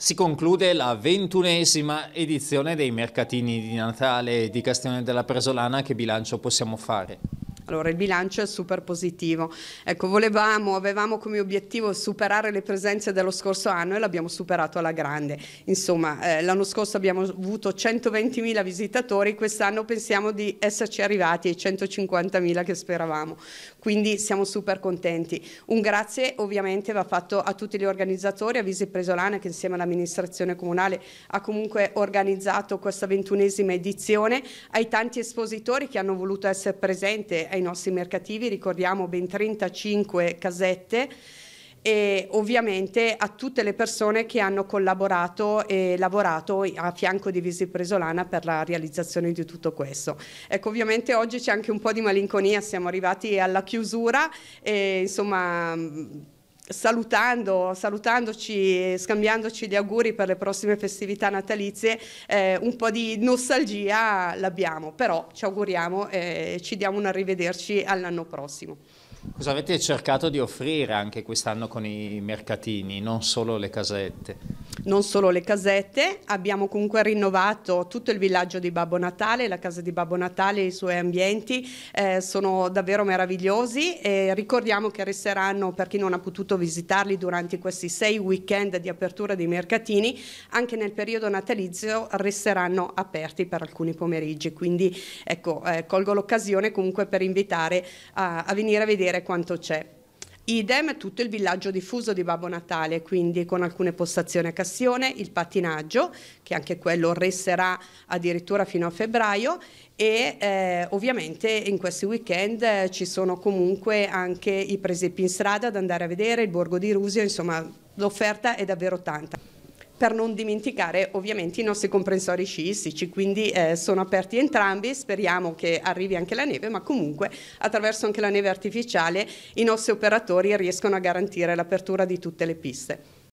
Si conclude la ventunesima edizione dei mercatini di Natale di Castione della Presolana. Che bilancio possiamo fare? Allora il bilancio è super positivo. Ecco, volevamo, avevamo come obiettivo superare le presenze dello scorso anno e l'abbiamo superato alla grande. Insomma, eh, l'anno scorso abbiamo avuto 120.000 visitatori, quest'anno pensiamo di esserci arrivati ai 150.000 che speravamo. Quindi siamo super contenti. Un grazie ovviamente va fatto a tutti gli organizzatori, a Visi Presolana che insieme all'amministrazione comunale ha comunque organizzato questa ventunesima edizione, ai tanti espositori che hanno voluto essere presenti, ai ai nostri mercativi, ricordiamo ben 35 casette e ovviamente a tutte le persone che hanno collaborato e lavorato a fianco di Visi Presolana per la realizzazione di tutto questo. Ecco, ovviamente oggi c'è anche un po' di malinconia, siamo arrivati alla chiusura e insomma salutando, salutandoci e scambiandoci gli auguri per le prossime festività natalizie, eh, un po' di nostalgia l'abbiamo, però ci auguriamo e eh, ci diamo un arrivederci all'anno prossimo. Cosa avete cercato di offrire anche quest'anno con i mercatini, non solo le casette? non solo le casette, abbiamo comunque rinnovato tutto il villaggio di Babbo Natale, la casa di Babbo Natale, e i suoi ambienti eh, sono davvero meravigliosi e ricordiamo che resteranno per chi non ha potuto visitarli durante questi sei weekend di apertura dei mercatini, anche nel periodo natalizio resteranno aperti per alcuni pomeriggi, quindi ecco, eh, colgo l'occasione comunque per invitare a, a venire a vedere quanto c'è. Idem tutto il villaggio diffuso di Babbo Natale, quindi con alcune postazioni a Cassione, il pattinaggio, che anche quello resterà addirittura fino a febbraio e eh, ovviamente in questi weekend eh, ci sono comunque anche i presepi in strada da andare a vedere, il borgo di Rusio, insomma l'offerta è davvero tanta per non dimenticare ovviamente i nostri comprensori sciistici, quindi eh, sono aperti entrambi, speriamo che arrivi anche la neve, ma comunque attraverso anche la neve artificiale i nostri operatori riescono a garantire l'apertura di tutte le piste.